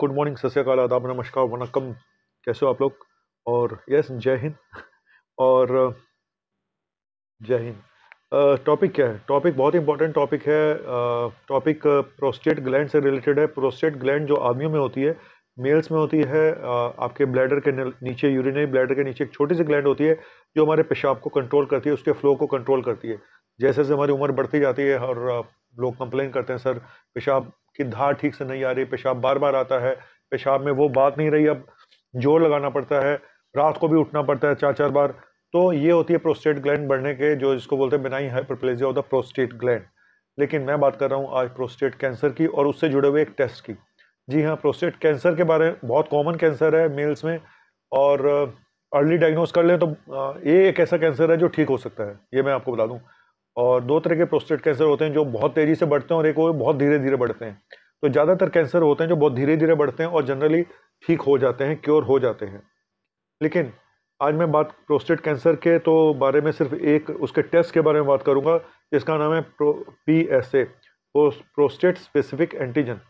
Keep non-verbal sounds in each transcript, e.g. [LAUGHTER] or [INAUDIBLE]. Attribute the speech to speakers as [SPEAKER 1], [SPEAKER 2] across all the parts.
[SPEAKER 1] good morning सत्यकाल आदाब नमस्कार वनकम कैसे हो आप लोग और यस जय हिंद और जय हिंद टॉपिक क्या है टॉपिक बहुत इंपॉर्टेंट टॉपिक है टॉपिक प्रोस्टेट ग्लैंड से रिलेटेड है प्रोस्टेट ग्लैंड जो आदमियों में होती है मेल्स में होती है आपके ब्लैडर के नीचे यूरिनरी ब्लैडर के नीचे एक छोटी सी ग्लैंड होती है जो हमारे पेशाब को कंट्रोल करती है उसके फ्लो को कंट्रोल करती है जैसे जैसे हमारी उम्र बढ़ती जाती है और लोग कंप्लेन करते हैं सर पेशाब की धार ठीक से नहीं आ रही पेशाब बार बार आता है पेशाब में वो बात नहीं रही अब जोर लगाना पड़ता है रात को भी उठना पड़ता है चार चार बार तो ये होती है प्रोस्टेट ग्लैंड बढ़ने के जो जिसको बोलते हैं benign hyperplasia of the prostate gland लेकिन मैं बात कर रहा हूँ आज प्रोस्टेट कैंसर की और उससे जुड़े हुए एक टेस्ट की जी हाँ प्रोस्टेट कैंसर के बारे में बहुत कॉमन कैंसर है मेल्स में और अर्ली डायग्नोस कर लें तो ये एक ऐसा कैंसर है जो ठीक हो सकता है ये मैं आपको बता दूँ और दो तरह के प्रोस्टेट कैंसर होते हैं जो बहुत तेज़ी से बढ़ते हैं और एक वो बहुत धीरे धीरे बढ़ते हैं तो ज़्यादातर कैंसर होते हैं जो बहुत धीरे धीरे बढ़ते हैं और जनरली ठीक हो जाते हैं क्योर हो जाते हैं लेकिन आज मैं बात प्रोस्टेट कैंसर के तो बारे में सिर्फ एक उसके टेस्ट के बारे में बात करूँगा जिसका नाम है pro P S A prostate specific antigen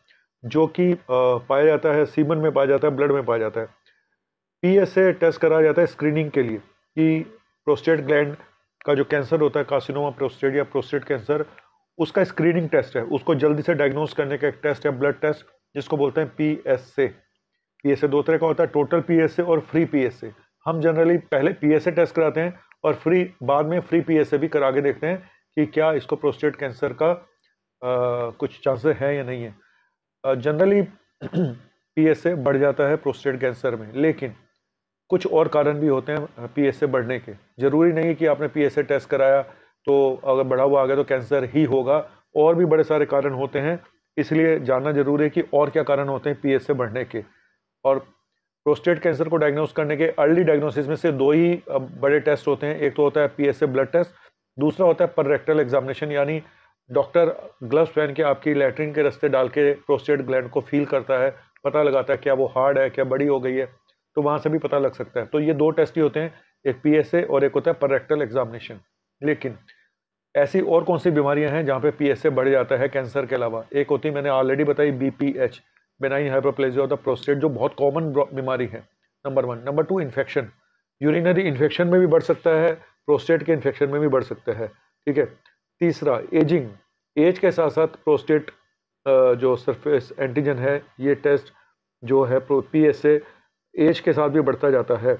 [SPEAKER 1] जो कि पाया जाता है सीमन में पाया जाता है ब्लड में पाया जाता है पी एस ए टेस्ट कराया जाता है स्क्रीनिंग के लिए कि प्रोस्टेट ग्लैंड का जो कैंसर होता है कार्सिनोमा प्रोस्टेट या प्रोस्टेट कैंसर उसका स्क्रीनिंग टेस्ट है उसको जल्दी से डायग्नोस करने का एक टेस्ट है ब्लड टेस्ट जिसको बोलते हैं P S A P S A दो तरह का होता है टोटल पी एस ए और फ्री पी एस ए हम जनरली पहले पी एस ए टेस्ट कराते हैं और फ्री बाद में फ्री पी एस ए भी करा के देखते हैं कि क्या इसको प्रोस्टेट कैंसर का आ, कुछ चांसेस है या नहीं है जनरली पी एस ए बढ़ जाता है प्रोस्टेट कैंसर में लेकिन कुछ और कारण भी होते हैं पीएसए बढ़ने के ज़रूरी नहीं कि आपने पीएसए टेस्ट कराया तो अगर बढ़ा हुआ आ गया तो कैंसर ही होगा और भी बड़े सारे कारण होते हैं इसलिए जानना जरूरी है कि और क्या कारण होते हैं पी बढ़ने के और प्रोस्टेट कैंसर को डायग्नोस करने के अर्ली डायग्नोसिस में से दो ही बड़े टेस्ट होते हैं एक तो होता है पी ब्लड टेस्ट दूसरा होता है पररेक्टल एग्जामिनेशन यानी डॉक्टर ग्लव्स पहन के आपकी लेटरिन के रस्ते डाल के प्रोस्टेट ग्लैंड को फील करता है पता लगाता है क्या वो हार्ड है क्या बड़ी हो गई है तो वहाँ से भी पता लग सकता है तो ये दो टेस्ट ही होते हैं एक पी और एक होता है परेक्टल एग्जामिनेशन लेकिन ऐसी और कौन सी बीमारियां हैं जहाँ पे पीएसए बढ़ जाता है कैंसर के अलावा एक होती है मैंने ऑलरेडी बताई BPH benign hyperplasia of the prostate जो बहुत कॉमन बीमारी है number one number two infection urinary infection में भी बढ़ सकता है प्रोस्टेट के इन्फेक्शन में भी बढ़ सकता है ठीक है तीसरा एजिंग एज के साथ साथ प्रोस्टेट जो सरफेस एंटीजन है ये टेस्ट जो है पी एस एज के साथ भी बढ़ता जाता है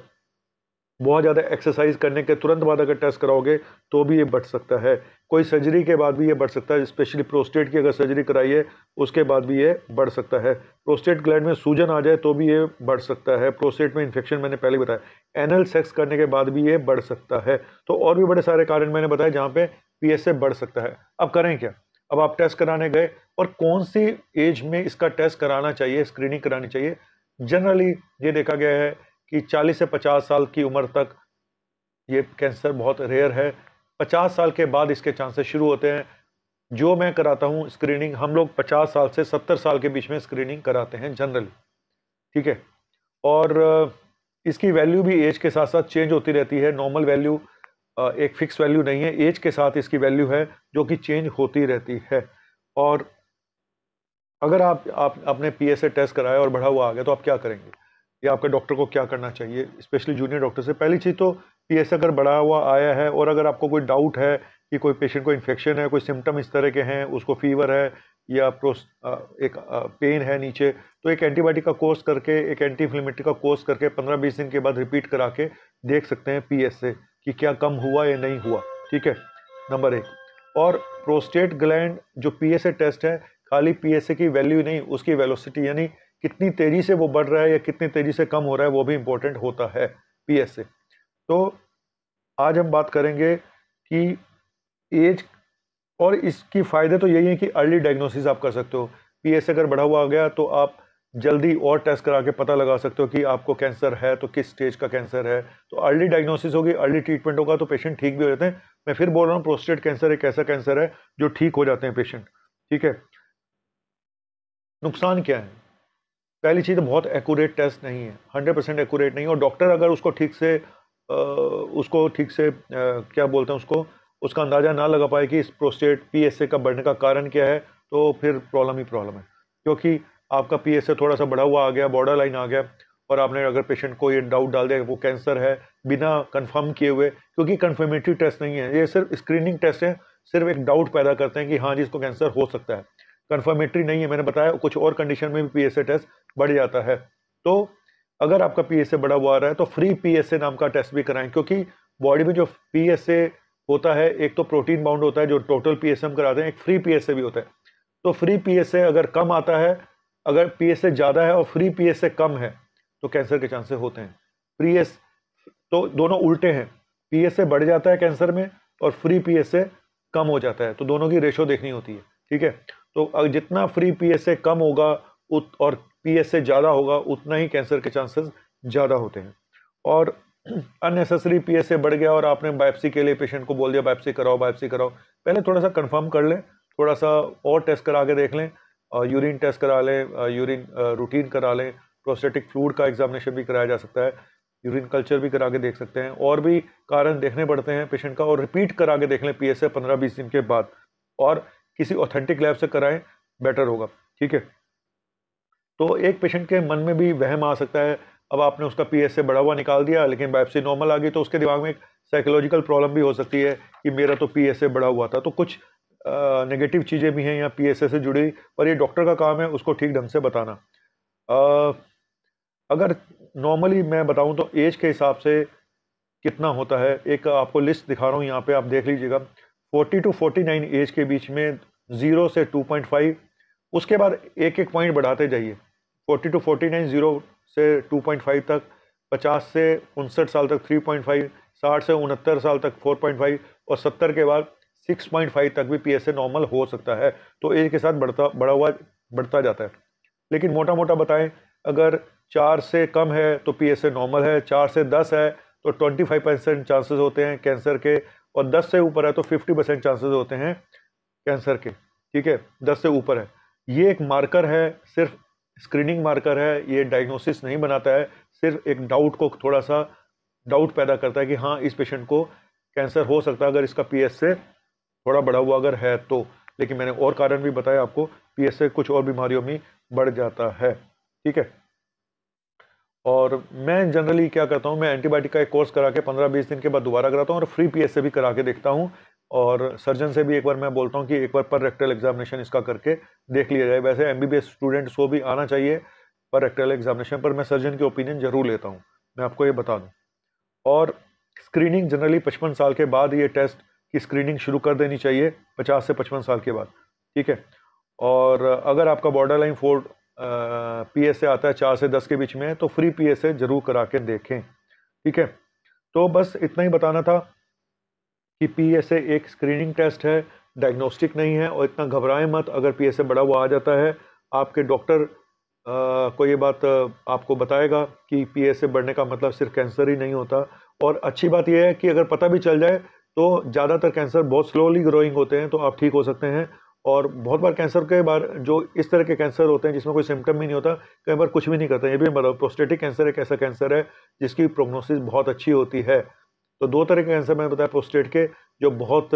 [SPEAKER 1] बहुत ज़्यादा एक्सरसाइज करने के तुरंत बाद अगर टेस्ट कराओगे तो भी ये बढ़ सकता है कोई सर्जरी के बाद भी ये बढ़ सकता है स्पेशली प्रोस्टेट की अगर सर्जरी कराइए उसके बाद भी ये बढ़ सकता है प्रोस्टेट ग्लैंड में सूजन आ जाए तो भी ये बढ़ सकता है प्रोस्टेट में इन्फेक्शन मैंने पहले बताया एनल सेक्स करने के बाद भी ये बढ़ सकता है तो और भी बड़े सारे कारण मैंने बताए जहाँ पर पी बढ़ सकता है अब करें क्या अब आप टेस्ट कराने गए और कौन सी एज में इसका टेस्ट कराना चाहिए स्क्रीनिंग करानी चाहिए जनरली ये देखा गया है कि 40 से 50 साल की उम्र तक ये कैंसर बहुत रेयर है 50 साल के बाद इसके चांसेस शुरू होते हैं जो मैं कराता हूँ स्क्रीनिंग हम लोग 50 साल से 70 साल के बीच में स्क्रीनिंग कराते हैं जनरली ठीक है और इसकी वैल्यू भी एज के साथ साथ चेंज होती रहती है नॉर्मल वैल्यू एक फिक्स वैल्यू नहीं है एज के साथ इसकी वैल्यू है जो कि चेंज होती रहती है और अगर आप, आप अपने पी टेस्ट कराया और बढ़ा हुआ आ गया तो आप क्या करेंगे या आपके डॉक्टर को क्या करना चाहिए स्पेशली जूनियर डॉक्टर से पहली चीज़ तो पी अगर बढ़ा हुआ आया है और अगर आपको कोई डाउट है कि कोई पेशेंट को इन्फेक्शन है कोई सिम्टम इस तरह के हैं उसको फीवर है या प्रोस एक पेन है नीचे तो एक एंटीबायोटिक का कोर्स करके एक एंटी इन्फ्लेमेटरी का कोर्स करके पंद्रह बीस दिन के बाद रिपीट करा के देख सकते हैं पी से कि क्या कम हुआ या नहीं हुआ ठीक है नंबर एक और प्रोस्टेट ग्लैंड जो पी टेस्ट है खाली पी की वैल्यू नहीं उसकी वेलोसिटी यानी कितनी तेज़ी से वो बढ़ रहा है या कितनी तेज़ी से कम हो रहा है वो भी इम्पोर्टेंट होता है पी तो आज हम बात करेंगे कि एज और इसकी फ़ायदे तो यही है कि अर्ली डायग्नोसिस आप कर सकते हो पी अगर बढ़ा हुआ आ गया तो आप जल्दी और टेस्ट करा के पता लगा सकते हो कि आपको कैंसर है तो किस स्टेज का कैंसर है तो अर्ली डायग्नोसिस होगी अर्ली ट्रीटमेंट होगा तो पेशेंट ठीक भी हो जाते हैं मैं फिर बोल रहा हूँ प्रोस्टेट कैंसर एक ऐसा कैंसर है जो ठीक हो जाते हैं पेशेंट ठीक है नुकसान क्या है पहली चीज़ तो बहुत एक्यूरेट टेस्ट नहीं है हंड्रेड परसेंट एक्यूरेट नहीं है और डॉक्टर अगर उसको ठीक से उसको ठीक से क्या बोलते हैं उसको उसका अंदाज़ा ना लगा पाए कि इस प्रोस्टेट पीएसए का बढ़ने का कारण क्या है तो फिर प्रॉब्लम ही प्रॉब्लम है क्योंकि आपका पीएसए थोड़ा सा बढ़ा हुआ आ गया बॉर्डर लाइन आ गया और आपने अगर पेशेंट को ये डाउट डाल दिया वो कैंसर है बिना कन्फर्म किए हुए क्योंकि कन्फर्मेटरी टेस्ट नहीं है ये सिर्फ स्क्रीनिंग टेस्ट है सिर्फ एक डाउट पैदा करते हैं कि हाँ जी इसको कैंसर हो सकता है कन्फर्मेटरी नहीं है मैंने बताया कुछ और कंडीशन में भी ए टेस्ट बढ़ जाता है तो अगर आपका ए बढ़ा हुआ आ रहा है तो फ्री ए नाम का टेस्ट भी कराएं क्योंकि बॉडी में जो ए होता है एक तो प्रोटीन बाउंड होता है जो टोटल पी हम कराते हैं एक फ्री ए भी होता है तो फ्री ए अगर कम आता है अगर ए ज़्यादा है और फ्री ए कम है तो कैंसर के चांसेस होते हैं एस तो दोनों उल्टे हैं पीएसए बढ़ जाता है कैंसर में और फ्री ए कम हो जाता है तो दोनों की रेशो देखनी होती है ठीक है तो जितना फ्री पीएसए कम होगा उत और पीएसए ज़्यादा होगा उतना ही कैंसर के चांसेस ज़्यादा होते हैं और अननेसेसरी पीएसए बढ़ गया और आपने बायोप्सी के लिए पेशेंट को बोल दिया बायोप्सी कराओ बायोप्सी कराओ पहले थोड़ा सा कन्फर्म कर लें थोड़ा सा और टेस्ट करा के देख लें यूरिन टेस्ट करा लें यूरिन रूटीन करा लें प्रोस्टेटिक फ्लूड का एग्जामिनेशन भी कराया जा सकता है यूरिन कल्चर भी करा के देख सकते हैं और भी कारण देखने पड़ते हैं पेशेंट का और रिपीट करा के देख लें पी एस पंद्रह बीस दिन के बाद और किसी ऑथेंटिक लैब से कराएं बेटर होगा ठीक है तो एक पेशेंट के मन में भी वहम आ सकता है अब आपने उसका पी ए बढ़ा हुआ निकाल दिया लेकिन बायोप्सी नॉर्मल आ गई तो उसके दिमाग में एक साइकोलॉजिकल प्रॉब्लम भी हो सकती है कि मेरा तो पी ए बढ़ा हुआ था तो कुछ नेगेटिव चीज़ें भी हैं या पी से जुड़ी पर ये डॉक्टर का काम है उसको ठीक ढंग से बताना आ, अगर नॉर्मली मैं बताऊं तो एज के हिसाब से कितना होता है एक आपको लिस्ट दिखा रहा हूँ यहाँ पे आप देख लीजिएगा 40 टू 49 एज के बीच में ज़ीरो से 2.5 उसके बाद एक एक पॉइंट बढ़ाते जाइए 40 टू 49 ज़ीरो से 2.5 तक 50 से उनसठ साल तक 3.5 साठ से उनहत्तर साल तक 4.5 और 70 के बाद 6.5 तक भी ए नॉर्मल हो सकता है तो एज के साथ बढ़ता बढ़ा हुआ बढ़ता जाता है लेकिन मोटा मोटा बताएं अगर चार से कम है तो ए नॉर्मल है चार से दस है तो 25 परसेंट चांसेस होते हैं कैंसर के और 10 से ऊपर है तो 50 परसेंट चांसेज होते हैं कैंसर के ठीक है 10 से ऊपर है ये एक मार्कर है सिर्फ स्क्रीनिंग मार्कर है ये डायग्नोसिस नहीं बनाता है सिर्फ एक डाउट को थोड़ा सा डाउट पैदा करता है कि हाँ इस पेशेंट को कैंसर हो सकता है अगर इसका पी से थोड़ा बढ़ा हुआ अगर है तो लेकिन मैंने और कारण भी बताया आपको पी से कुछ और बीमारियों में बढ़ जाता है ठीक है और मैं जनरली क्या करता हूँ मैं एंटीबायोटिक का एक कोर्स करा के पंद्रह बीस दिन के बाद दोबारा कराता हूँ और फ्री पी से भी करा के देखता हूँ और सर्जन से भी एक बार मैं बोलता हूँ कि एक बार पर रेक्टल एग्जामिनेशन इसका करके देख लिया जाए वैसे एम बी स्टूडेंट्स को भी आना चाहिए पर रेक्टल एग्जामिनेशन पर मैं सर्जन की ओपिनियन ज़रूर लेता हूँ मैं आपको ये बता दूँ और स्क्रीनिंग जनरली पचपन साल के बाद ये टेस्ट की स्क्रीनिंग शुरू कर देनी चाहिए पचास से पचपन साल के बाद ठीक है और अगर आपका borderline four P S आता है चार से दस के बीच में तो फ्री पी एस जरूर करा के देखें ठीक है तो बस इतना ही बताना था कि पी एस एक स्क्रीनिंग टेस्ट है डायग्नोस्टिक नहीं है और इतना घबराएं मत अगर पी एस बढ़ा हुआ आ जाता है आपके डॉक्टर को ये बात आपको बताएगा कि पी एस बढ़ने का मतलब सिर्फ कैंसर ही नहीं होता और अच्छी बात यह है कि अगर पता भी चल जाए तो ज़्यादातर कैंसर बहुत स्लोली ग्रोइंग होते हैं तो आप ठीक हो सकते हैं और बहुत बार कैंसर के बार जो इस तरह के कैंसर होते हैं जिसमें कोई सिम्टम भी नहीं होता कई बार कुछ भी नहीं करते ये भी मतलब प्रोस्टेटिक कैंसर एक ऐसा कैंसर है जिसकी प्रोग्नोसिस बहुत अच्छी होती है तो दो तरह के कैंसर मैंने बताया प्रोस्टेट के जो बहुत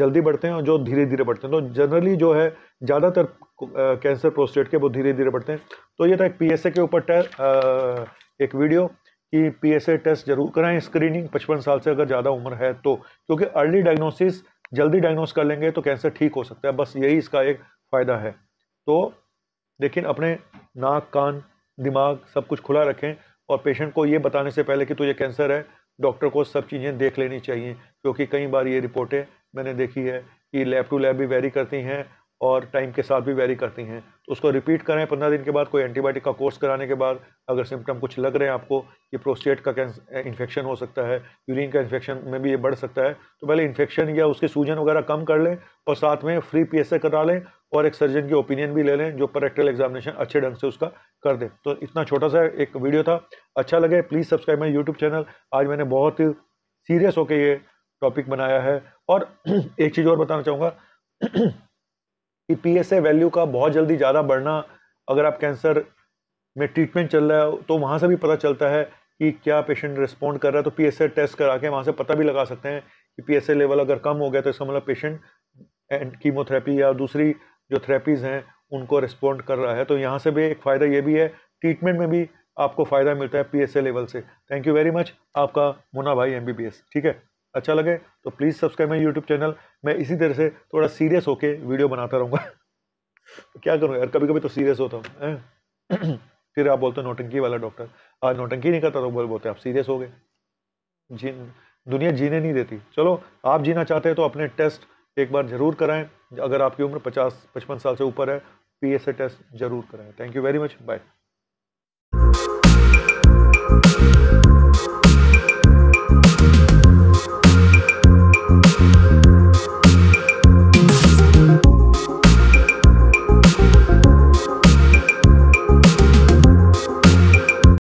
[SPEAKER 1] जल्दी बढ़ते हैं और जो धीरे धीरे बढ़ते हैं तो जनरली जो है ज़्यादातर कैंसर प्रोस्टेट के वो धीरे धीरे बढ़ते हैं तो ये था एक पी के ऊपर एक वीडियो कि पी टेस्ट जरूर कराएं स्क्रीनिंग पचपन साल से अगर ज़्यादा उम्र है तो क्योंकि अर्ली डायग्नोसिस जल्दी डायग्नोस कर लेंगे तो कैंसर ठीक हो सकता है बस यही इसका एक फ़ायदा है तो लेकिन अपने नाक कान दिमाग सब कुछ खुला रखें और पेशेंट को ये बताने से पहले कि तुझे तो कैंसर है डॉक्टर को सब चीज़ें देख लेनी चाहिए क्योंकि कई बार ये रिपोर्टें मैंने देखी है कि लैब टू लैब भी वेरी करती हैं और टाइम के साथ भी वेरी करती हैं तो उसको रिपीट करें पंद्रह दिन के बाद कोई एंटीबायोटिक का कोर्स कराने के बाद अगर सिम्टम कुछ लग रहे हैं आपको कि प्रोस्टेट का इन्फेक्शन हो सकता है यूरिन का इन्फेक्शन में भी ये बढ़ सकता है तो पहले इन्फेक्शन या उसकी सूजन वगैरह कम कर लें और साथ में फ्री पी करा लें और एक सर्जन की ओपिनियन भी ले लें जो पेरेक्टल एग्जामिनेशन अच्छे ढंग से उसका कर दें तो इतना छोटा सा एक वीडियो था अच्छा लगे please subscribe my YouTube channel आज मैंने बहुत सीरियस होकर ये टॉपिक बनाया है और [CLEARS THROAT] एक चीज़ और बताना चाहूँगा [CLEARS THROAT] कि पीएसए वैल्यू का बहुत जल्दी ज़्यादा बढ़ना अगर आप कैंसर में ट्रीटमेंट चल रहा है तो वहाँ से भी पता चलता है कि क्या पेशेंट रिस्पॉन्ड कर रहा है तो पी टेस्ट करा के वहाँ से पता भी लगा सकते हैं कि पी लेवल अगर कम हो गया तो इसका मतलब पेशेंट एंड कीमोथेरेपी या दूसरी जो थेरेपीज़ हैं उनको रिस्पॉन्ड कर रहा है तो यहाँ से भी एक फ़ायदा ये भी है ट्रीटमेंट में भी आपको फ़ायदा मिलता है पी लेवल से थैंक यू वेरी मच आपका मुना भाई एम ठीक है अच्छा लगे तो please subscribe my YouTube channel मैं इसी तरह से थोड़ा सीरियस होके वीडियो बनाता रहूँगा [LAUGHS] क्या करूँ यार कभी कभी तो सीरियस होता हूँ [CLEARS THROAT] फिर आप बोलते हो नोटंकी वाला डॉक्टर आज नोटंकी नहीं करता तो बोल बोलते आप सीरियस हो गए जी दुनिया जीने नहीं देती चलो आप जीना चाहते हैं तो अपने टेस्ट एक बार ज़रूर कराएं अगर आपकी उम्र 50 पचपन साल से ऊपर है पीएसए टेस्ट ज़रूर कराएं thank you very much bye